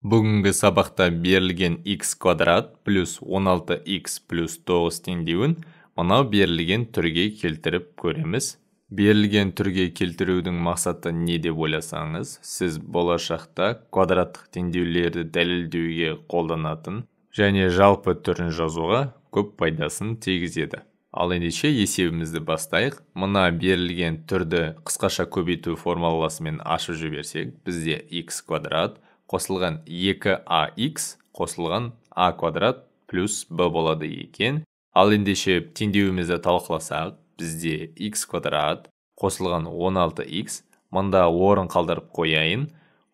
Бүгінгі сабақта берілген x квадрат плюс 16x плюс 9 теңдеуін мынау берілген түрге келтіріп көреміз. Берілген түрге келтірудің мақсаты не деп ойласаңыз, сіз болашақта квадраттық теңдеулерді дәлелдеуге қолданатын және жалпы түрін жазуға көп пайдасын тегізеді. Ал ендеше есебімізді бастайық. Мына берілген түрді қысқаша көбейту формуласымен ашып жіберсек, бізде x квадрат – қосылған 2ax қосылған a квадрат плюс b болады екен ал ендеше теңдеуімізді талқыласақ бізде x квадрат қосылған 16x мында орын қалдырып қояйын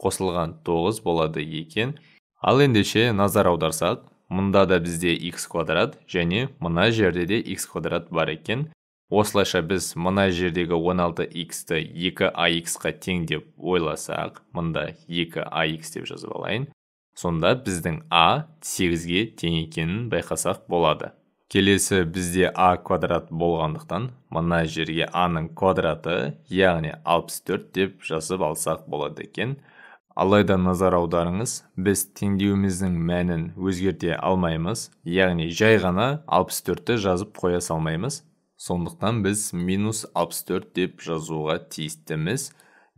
қосылған 9 болады екен ал ендеше назар аударсақ мұнда да бізде x квадрат және мына жерде де x квадрат бар екен осылайша біз мына жердегі 16x-ті 2ax-қа тең деп ойласақ мында 2ax деп жазып алайын сонда біздің а 8-ге тең екенін байқасақ болады келесі бізде а квадрат болғандықтан мына жерге а-ның квадраты яғни 64 деп жазып алсақ болады екен алайда назар аударыңыз біз теңдеуіміздің мәнін өзгерте алмаймыз яғни жай ғана 64-ті жазып қоя салмаймыз сондықтан біз минус 64 деп жазуға тиістіміз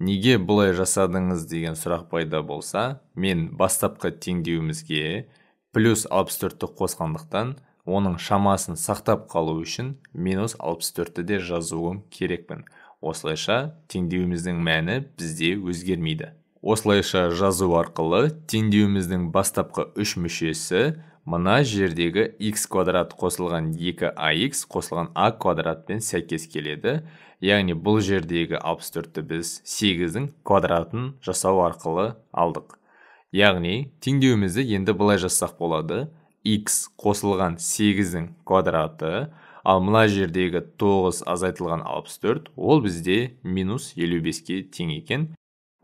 неге бұлай жасадыңыз деген сұрақ пайда болса мен бастапқы теңдеуімізге плюс 64-ті қосқандықтан оның шамасын сақтап қалу үшін минус 64-ті де жазуым керекпін осылайша теңдеуіміздің мәні бізде өзгермейді осылайша жазу арқылы теңдеуіміздің бастапқы үш мүшесі мына жердегі x квадрат қосылған 2ax қосылған a квадратпен сәйкес келеді яғни бұл жердегі 64-ті біз 8-дің квадратын жасау арқылы алдық яғни теңдеуімізді енді былай жазсақ болады x қосылған 8-дің квадраты ал мына жердегі 9 азайтылған 64 ол бізде минус 55-ке тең екен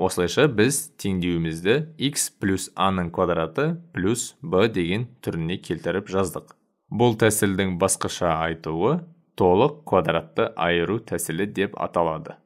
осылайша біз теңдеуімізді x плюс а-ның квадраты плюс b деген түріне келтіріп жаздық бұл тәсілдің басқаша айтуы толық квадратты айыру тәсілі деп аталады